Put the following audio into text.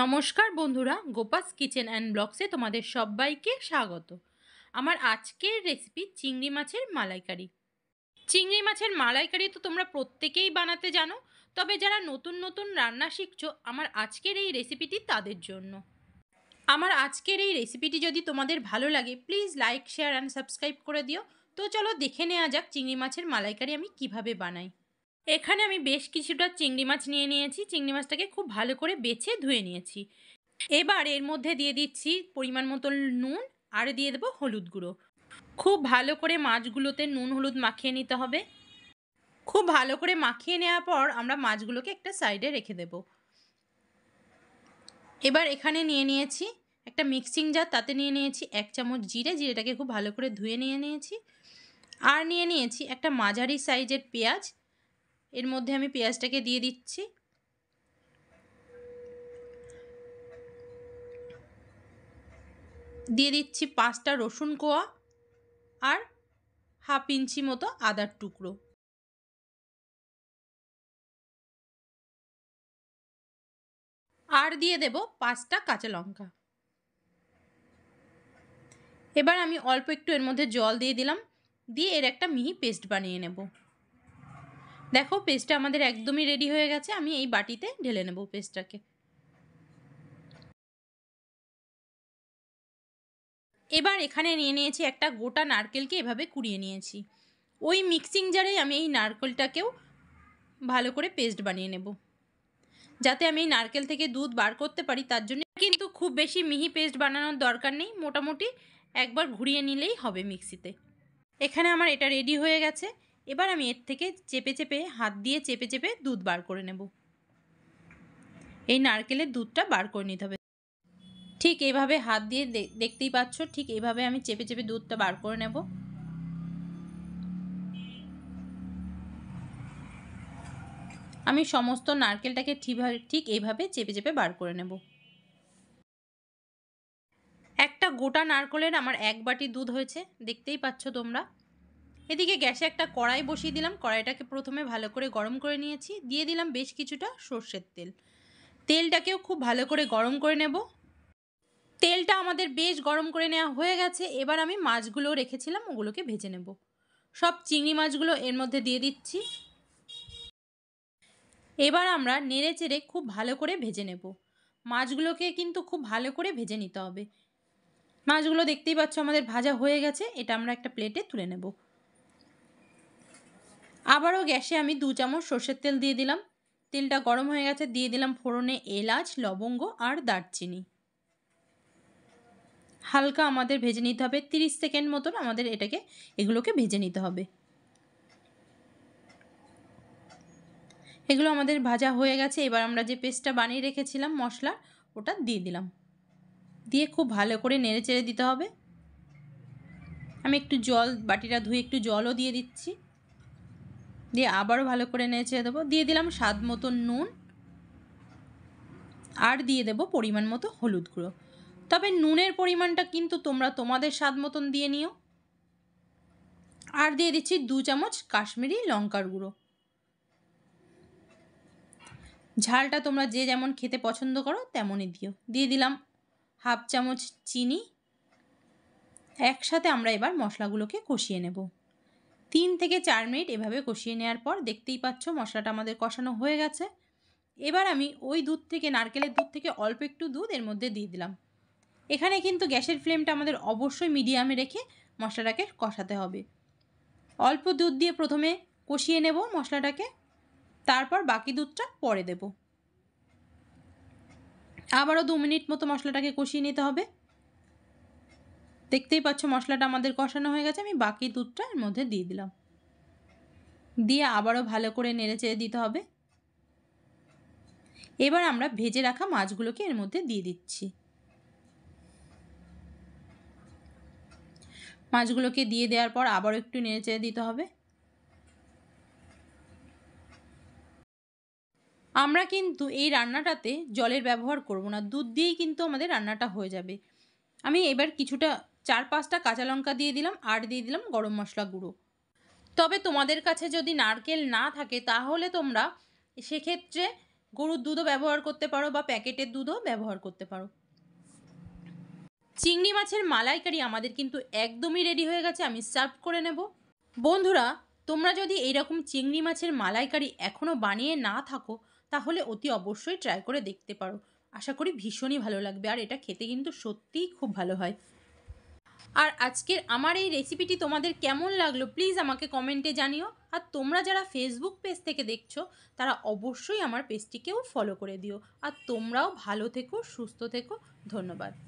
নমস্কার বন্ধুরা গোপাস kitchen and ব্লগসে তোমাদের সবাইকে স্বাগত আমার আজকের রেসিপি চিংড়ি মাছের মালাইকারি চিংড়ি মাছের মালাইকারি তো তোমরা প্রত্যেকেই বানাতে জানো তবে যারা নতুন নতুন রান্না শিখছো আমার আজকের এই রেসিপিটি তাদের জন্য আমার আজকের এই রেসিপিটি যদি তোমাদের ভালো লাগে please like share and subscribe করে দিও তো চলো দেখে নেওয়া যাক চিংড়ি মাছের মালাইকারি আমি কিভাবে বানাই এখানে আমি বেশ কিছুটা চিংড়ি মাছ নিয়ে নিয়েছি চিংড়ি মাছটাকে খুব ভালো করে বেছে ধুয়ে নিয়েছি এবার এর মধ্যে দিয়ে দিচ্ছি পরিমাণ মতো নুন আর দিয়ে দেবো হলুদ গুঁড়ো খুব ভালো করে মাছগুলোতে নুন হলুদ মাখিয়ে নিতে হবে খুব ভালো করে মাখিয়ে নেওয়ার পর আমরা মাছগুলোকে একটা সাইডে রেখে দেব এবার এখানে নিয়ে নিয়েছি একটা মিক্সিং জার তাতে নিয়ে নিয়েছি এক চামচ জিরে জিরেটাকে খুব ভালো করে ধুয়ে নিয়ে নিয়েছি আর নিয়ে নিয়েছি একটা মাঝারি সাইজের পেঁয়াজ এর মধ্যে আমি পেঁয়াজটাকে দিয়ে দিচ্ছি দিয়ে দিচ্ছি পাঁচটা রসুন কোয়া আর হাফ ইঞ্চি মতো আদার টুকরো আর দিয়ে দেব পাঁচটা কাঁচা লঙ্কা এবার আমি অল্প একটু এর মধ্যে জল দিয়ে দিলাম দিয়ে এর একটা মিহি পেস্ট বানিয়ে নেব দেখো পেস্টটা আমাদের একদমই রেডি হয়ে গেছে আমি এই বাটিতে ঢেলে নেব পেস্টটাকে এবার এখানে নিয়ে নিয়েছি একটা গোটা নারকেলকে এভাবে কুড়িয়ে নিয়েছি ওই মিক্সিং জারে আমি এই নারকেলটাকেও ভালো করে পেস্ট বানিয়ে নেব যাতে আমি এই নারকেল থেকে দুধ বার করতে পারি তার জন্য কিন্তু খুব বেশি মিহি পেস্ট বানানোর দরকার নেই মোটামুটি একবার ঘুরিয়ে নিলেই হবে মিক্সিতে এখানে আমার এটা রেডি হয়ে গেছে এবার আমি এর থেকে চেপে চেপে হাত দিয়ে চেপে চেপে দুধ বার করে নেব এই নারকেলের দুধটা বার করে নিতে হবে ঠিক এইভাবে হাত দিয়ে দেখতেই পাচ্ছ ঠিক এইভাবে আমি চেপে চেপে দুধটা বার করে নেব আমি সমস্ত নারকেলটাকে ঠিক এইভাবে চেপে চেপে বার করে নেব একটা গোটা নারকেলের আমার এক বাটি দুধ হয়েছে দেখতেই পাচ্ছ তোমরা এদিকে গ্যাসে একটা কড়াই বসিয়ে দিলাম কড়াইটাকে প্রথমে ভালো করে গরম করে নিয়েছি দিয়ে দিলাম বেশ কিছুটা সর্ষের তেল তেলটাকেও খুব ভালো করে গরম করে নেব তেলটা আমাদের বেশ গরম করে নেওয়া হয়ে গেছে এবার আমি মাছগুলো রেখেছিলাম ওগুলোকে ভেজে নেব সব চিংড়ি মাছগুলো এর মধ্যে দিয়ে দিচ্ছি এবার আমরা নেড়ে চেড়ে খুব ভালো করে ভেজে নেব মাছগুলোকে কিন্তু খুব ভালো করে ভেজে নিতে হবে মাছগুলো দেখতেই পাচ্ছ আমাদের ভাজা হয়ে গেছে এটা আমরা একটা প্লেটে তুলে নেবো আবারও গ্যাসে আমি দু চামচ সর্ষের তেল দিয়ে দিলাম তেলটা গরম হয়ে গেছে দিয়ে দিলাম ফোড়নে এলাচ লবঙ্গ আর দারচিনি হালকা আমাদের ভেজে নিতে হবে তিরিশ সেকেন্ড মতন আমাদের এটাকে এগুলোকে ভেজে নিতে হবে এগুলো আমাদের ভাজা হয়ে গেছে এবার আমরা যে পেস্টটা বানিয়ে রেখেছিলাম মশলা ওটা দিয়ে দিলাম দিয়ে খুব ভালো করে নেড়ে চেড়ে দিতে হবে আমি একটু জল বাটিটা ধুয়ে একটু জলও দিয়ে দিচ্ছি দিয়ে আবারও ভালো করে নেচে দেবো দিয়ে দিলাম স্বাদ মতো নুন আর দিয়ে দেব পরিমাণ মতো হলুদ গুঁড়ো তবে নুনের পরিমাণটা কিন্তু তোমরা তোমাদের স্বাদ মতন দিয়ে নিও আর দিয়ে দিচ্ছি দু চামচ কাশ্মীরি লঙ্কার গুঁড়ো ঝালটা তোমরা যে যেমন খেতে পছন্দ করো তেমনই দিও দিয়ে দিলাম হাফ চামচ চিনি একসাথে আমরা এবার মশলাগুলোকে কষিয়ে নেবো তিন থেকে চার মিনিট এভাবে কষিয়ে নেওয়ার পর দেখতেই পাচ্ছ মশলাটা আমাদের কষানো হয়ে গেছে এবার আমি ওই দুধ থেকে নারকেলের দুধ থেকে অল্প একটু দুধ এর মধ্যে দিয়ে দিলাম এখানে কিন্তু গ্যাসের ফ্লেমটা আমাদের অবশ্যই মিডিয়ামে রেখে মশলাটাকে কষাতে হবে অল্প দুধ দিয়ে প্রথমে কষিয়ে নেব মশলাটাকে তারপর বাকি দুধটা পরে দেব আবারও দু মিনিট মতো মশলাটাকে কষিয়ে নিতে হবে দেখতেই পাচ্ছ মশলাটা আমাদের কষানো হয়ে গেছে আমি বাকি দুধটা এর মধ্যে দিয়ে দিলাম দিয়ে আবারও ভালো করে নেড়ে চেড়ে দিতে হবে এবার আমরা ভেজে রাখা মাছগুলোকে এর মধ্যে দিয়ে দিচ্ছি মাছগুলোকে দিয়ে দেওয়ার পর আবারও একটু নেড়ে চেড়ে দিতে হবে আমরা কিন্তু এই রান্নাটাতে জলের ব্যবহার করব না দুধ দিয়েই কিন্তু আমাদের রান্নাটা হয়ে যাবে আমি এবার কিছুটা চার পাঁচটা কাঁচা লঙ্কা দিয়ে দিলাম আর দিয়ে দিলাম গরম মশলা গুঁড়ো তবে তোমাদের কাছে যদি নারকেল না থাকে তাহলে তোমরা সেক্ষেত্রে গরুর দুধও ব্যবহার করতে পারো বা প্যাকেটের দুধও ব্যবহার করতে পারো চিংড়ি মাছের মালাইকারি আমাদের কিন্তু একদমই রেডি হয়ে গেছে আমি সার্ভ করে নেব বন্ধুরা তোমরা যদি এইরকম চিংড়ি মাছের মালাইকারি এখনও বানিয়ে না থাকো তাহলে অতি অবশ্যই ট্রাই করে দেখতে পারো আশা করি ভীষণই ভালো লাগবে আর এটা খেতে কিন্তু সত্যিই খুব ভালো হয় আর আজকের আমার এই রেসিপিটি তোমাদের কেমন লাগলো প্লিজ আমাকে কমেন্টে জানিও আর তোমরা যারা ফেসবুক পেজ থেকে দেখছো তারা অবশ্যই আমার পেজটিকেও ফলো করে দিও আর তোমরাও ভালো থেকো সুস্থ থেকো ধন্যবাদ